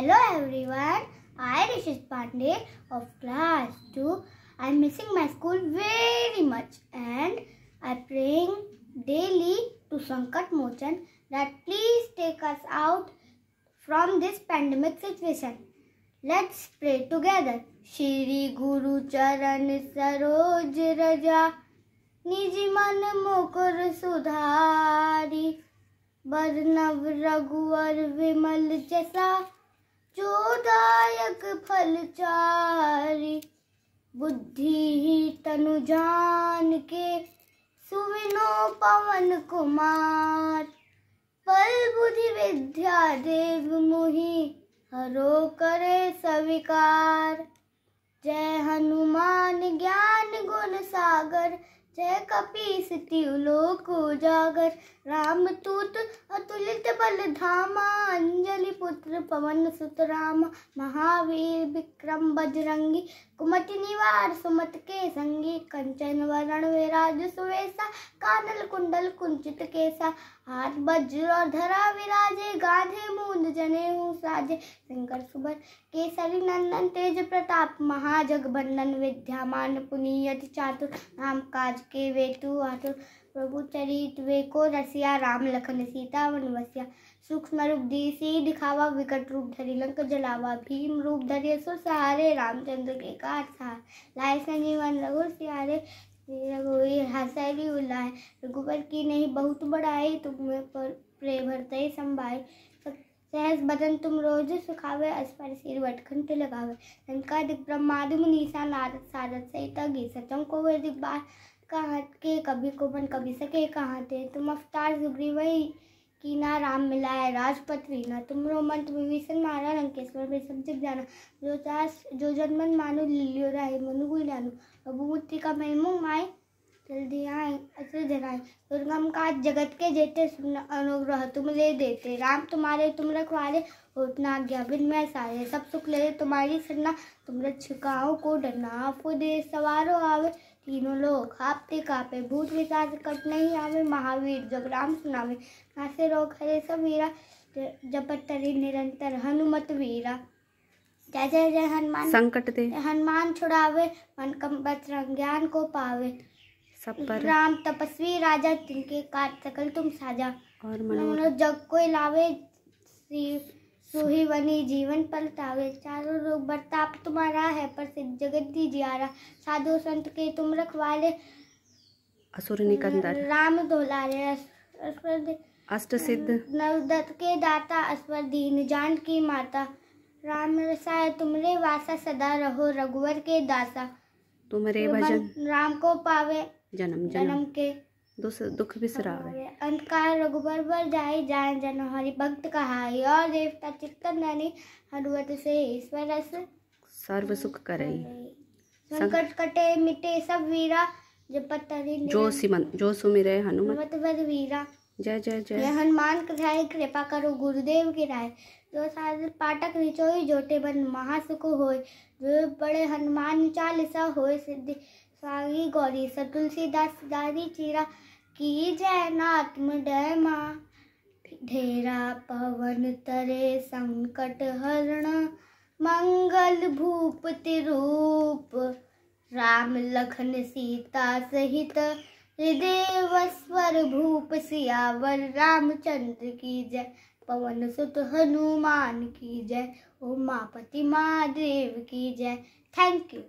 Hello everyone, I Rishish Pandey of class 2. I am missing my school very much and I am praying daily to Sankat Mochan that please take us out from this pandemic situation. Let's pray together. Shri Guru Charan Saroj Raja Niji Man Mokar Sudhari Barnav Raghuvar Vimal Jasa चोदायक फलचारी बुद्धि ही तनु जान के सुविनो पवन कुमार फल बुद्धि विद्या देव मुहि हरो करे स्वीकार जय हनुमान ज्ञान गुण सागर जय कपी लोक उजागर राम तूत अतुलित बल धामा अंजलि पुत्र पवन सुत राम महा वीर विक्रम बजरंगी कुमत निवार सुमत के संगी कंचन वरण विराज सुवेशा कानल कुंडल कुंचित केसा हाथ बज्र और धरा विराजे गांधे मूंद जने हूँ साजे शंकर सुबर केसरी नंदन तेज प्रताप महाजगबंदन विद्यामान पुनीयत चातुर नाम काज के वेतु आतुर प्रभु चरित वे को रसिया राम लखन सीता वन वसिया सूक्ष्म रूप दी सी दिखावा विकट रूप धरी लंक जलावा भीम रूप धरे सो सहारे रामचंद्र के कार सहार लाए संजीवन रघु सियारे रघुवीर हसरी उलाय रघुबर की नहीं बहुत बड़ाई तुम्हें पर प्रेम हृदय संभाए सहस बदन तुम रोज सुखावे अस्पर सिर वटखंड लगावे लंका दिग्ब्रह्मादि मुनीसा नारद सारद सहित सचम को वे दिग्बार कहाँ के कभी को बन कभी सके कहाँ थे तुम अवतार वही की ना राम मिला है राजपथ रीना तुम रोमन तुम विभीषण मारा लंकेश्वर में सब जग जाना जो चास जो जनमन मानो लिलियो राय मनु मनुगुल जानो रघुमूर्ति का महिमो माए जल्दी आए असर जनाए दुर्गम का जगत के जेते सुन अनुग्रह तुम ले देते राम तुम्हारे तुम रखवाले उतना आज्ञा बिन मैं सारे सब सुख ले तुम्हारी सरना तुम रक्षिकाओं को डरना आपको दे सवारो आवे तीनों लोग आपते कापे भूत विचार कट नहीं आवे महावीर जब राम सुनावे नासे रोग हरे सवीरा जपत तरी निरंतर हनुमत वीरा जय जय जय हनुमान संकट दे हनुमान छुड़ावे मन कंबत ज्ञान को पावे सब पर राम तपस्वी राजा तिनके काट सकल तुम साजा और मनोज जग को लावे श्री सोही वनी जीवन पलतावे चारों लोग बर्ताप तुम्हारा है पर सिद्ध जगत जियारा साधु संत के तुम रखवाले असुर निकंदर राम दोलारे अष्ट सिद्ध नवदत्त के दाता अस्वर दीन जान की माता राम रसाय तुमरे वासा सदा रहो रघुवर के दासा तुमरे भजन राम को पावे जन्म जन्म के दुख भी दुख बिसरावे अंधकार रघुबर बर जाए जान जन हरि भक्त कहाई और देवता चित्तन नानी हनुमत से ईश्वर रस सर्व सुख करई संकट कटे मिटे सब वीरा जब पतरी जो सिमन जो सुमिरे हनुमत बद वीरा जय जय जय हनुमान कथाई कृपा करो गुरुदेव की राय जो साधन पाठक रिचोई जोटे बन महासुख होय जो बड़े हनुमान चालीसा होय सिद्धि सारी गौरी स तुलसीदास दारी चीरा की जय नात्म माँ ढेरा पवन तरे संकट हरण मंगल भूप तिरूप राम लखन सीता सहित हृदेव भूप सियावर रामचंद्र की जय पवन सुत हनुमान की जय ओ माँ महादेव की जय थैंक यू